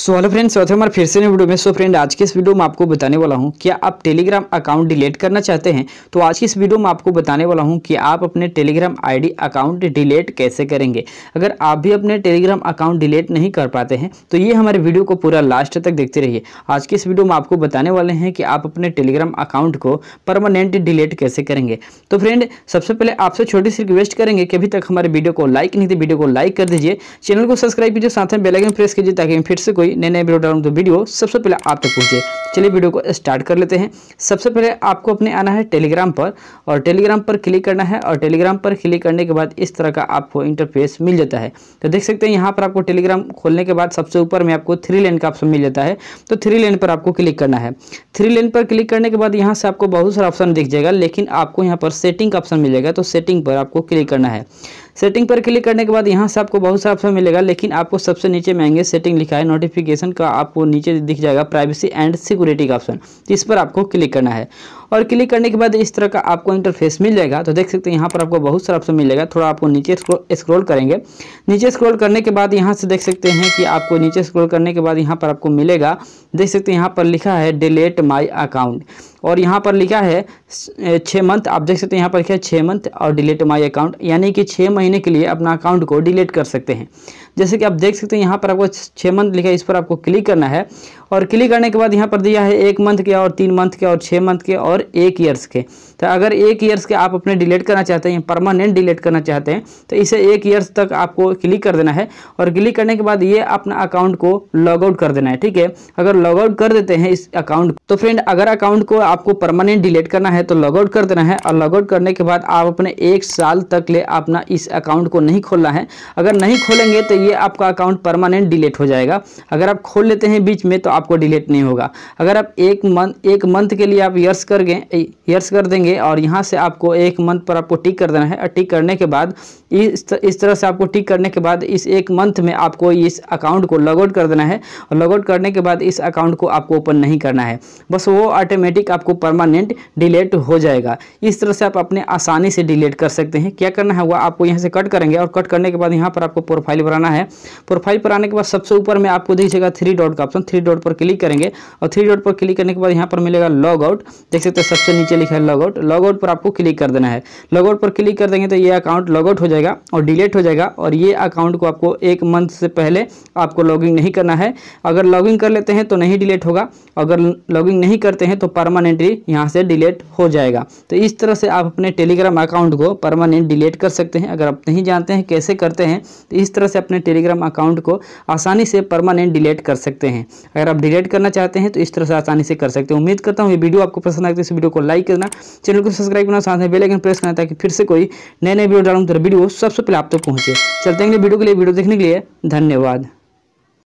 so hello friends स्वागत है हमारे फिर से नए वीडियो में सो फ्रेंड आज के इस वीडियो में आपको बताने वाला हूँ क्या आप टेलीग्राम अकाउंट डिलीट करना चाहते हैं तो आज की इस वीडियो में आपको बताने वाला हूँ कि आप अपने टेलीग्राम आईडी अकाउंट डिलीट कैसे करेंगे अगर आप भी अपने टेलीग्राम अकाउंट डिलीट नहीं कर पाते हैं तो ये हमारे वीडियो को पूरा लास्ट तक देखते रहिए आज की इस वीडियो में आपको बताने वाले हैं कि आप अपने टेलीग्राम अकाउंट को परमानेंट डिलीट कैसे करेंगे तो फ्रेंड सबसे पहले आपसे छोटी सी रिक्वेस्ट करेंगे कि अभी तक हमारे वीडियो को लाइक नहीं थे वीडियो को लाइक कर दीजिए चैनल को सब्सक्राइब कीजिए साथ में बेलाइकन प्रेस कीजिए ताकि फिर से कोई कोई नए नए वीडियो डालूँ तो वीडियो सबसे पहले आप तक पहुँचे चलिए वीडियो को स्टार्ट कर लेते हैं सबसे पहले आपको अपने आना है टेलीग्राम पर और टेलीग्राम पर क्लिक करना है और टेलीग्राम पर क्लिक करने के बाद इस तरह का आपको इंटरफेस मिल जाता है तो देख सकते हैं यहाँ पर आपको टेलीग्राम खोलने के बाद सबसे ऊपर में आपको थ्री लेन का ऑप्शन मिल जाता है तो थ्री लेन पर आपको क्लिक करना है थ्री लेन पर क्लिक करने के बाद यहाँ से आपको बहुत सारा ऑप्शन दिख जाएगा लेकिन आपको यहाँ पर सेटिंग का ऑप्शन मिलेगा तो सेटिंग पर आपको क्लिक करना है सेटिंग पर क्लिक करने के बाद यहाँ से आपको बहुत सारा ऑप्शन मिलेगा लेकिन आपको सबसे नीचे महंगे सेटिंग लिखा है नोटिफिकेशन का आपको नीचे दिख जाएगा प्राइवेसी एंड सिक्योरिटी का ऑप्शन इस पर आपको क्लिक करना है और क्लिक करने के बाद इस तरह का आपको इंटरफेस मिल जाएगा तो देख सकते हैं यहाँ पर आपको बहुत सारा ऑप्शन मिलेगा थोड़ा आपको नीचे स्क्रोल करेंगे नीचे स्क्रोल करने के बाद यहाँ से देख सकते हैं कि आपको नीचे स्क्रोल करने के बाद यहाँ पर आपको मिलेगा देख सकते हैं यहाँ पर लिखा है डिलेट माई अकाउंट और यहाँ पर लिखा है छः मंथ आप देख सकते हैं यहाँ पर लिखा है छः मंथ और डिलीट माई अकाउंट यानी कि छः महीने के लिए अपना अकाउंट को डिलीट कर सकते हैं जैसे कि आप देख सकते हैं यहाँ पर आपको छः मंथ लिखा है इस पर आपको क्लिक करना है और क्लिक करने के बाद यहाँ पर दिया है एक मंथ के और तीन मंथ के और छः मंथ के और एक ईयर्स के तो अगर एक ईयर्स के आप अपने डिलीट करना चाहते हैं परमानेंट डिलीट करना चाहते हैं तो इसे एक ईयर्स तक आपको क्लिक कर देना है और क्लिक करने के बाद ये अपना अकाउंट को लॉगआउट कर देना है ठीक है अगर लॉगआउट कर देते हैं इस अकाउंट तो फ्रेंड अगर अकाउंट को आपको परमानेंट डिलीट करना है तो लॉगआउट कर देना है और लॉगआउट करने के बाद आप अपने एक साल तक ले अपना इस अकाउंट को नहीं खोलना है अगर नहीं खोलेंगे तो ये आपका अकाउंट परमानेंट डिलीट हो जाएगा अगर आप खोल लेते हैं बीच में तो आपको डिलीट नहीं होगा अगर आप एक मंथ एक मंथ के लिए आप यर्स कर गए यर्स कर देंगे और यहाँ से आपको एक मंथ पर आपको टिक कर देना है और टिक करने के बाद इस तरह से आपको टिक करने के बाद इस एक मंथ में आपको इस अकाउंट को लॉगआउट कर देना है और आउट करने के बाद इस अकाउंट को आपको ओपन नहीं करना है बस वो ऑटोमेटिक आपको परमानेंट डिलीट हो जाएगा इस तरह से आप अपने आसानी से डिलीट कर सकते हैं क्या करना है वह आपको यहाँ से कट करेंगे और कट करने के बाद यहाँ पर आपको प्रोफाइल बनाना करना है प्रोफाइल पर आने के बाद सबसे ऊपर में आपको दीजिएगा थ्री डॉट का ऑप्शन थ्री डॉट पर क्लिक करेंगे और थ्री डॉट पर क्लिक करने के बाद यहाँ पर मिलेगा लॉग आउट देख सकते हैं सबसे नीचे लिखा है लॉग आउट लॉग आउट पर आपको क्लिक कर देना है लॉग आउट पर क्लिक कर देंगे तो ये अकाउंट लॉग आउट हो जाएगा और डिलीट हो जाएगा और ये अकाउंट को आपको एक मंथ से पहले आपको लॉगिंग नहीं करना है अगर लॉगिंग कर लेते हैं तो नहीं डिलीट होगा अगर लॉगिंग नहीं करते हैं तो परमानेंटली यहाँ से डिलीट हो जाएगा तो इस तरह से आप अपने टेलीग्राम अकाउंट को परमानेंट डिलीट कर सकते हैं अगर आप नहीं जानते हैं कैसे करते हैं तो इस तरह से अपने अपने टेलीग्राम अकाउंट को आसानी से परमानेंट डिलीट कर सकते हैं अगर आप डिलीट करना चाहते हैं तो इस तरह से आसानी से कर सकते हैं उम्मीद करता हूँ ये वीडियो आपको पसंद आती तो है इस वीडियो को लाइक करना चैनल को सब्सक्राइब करना साथ में बेलाइकन प्रेस करना ताकि फिर से कोई नए नए वीडियो डालूँ तो वीडियो सबसे पहले आप तक पहुँचे चलते हैं वीडियो के लिए वीडियो देखने के लिए धन्यवाद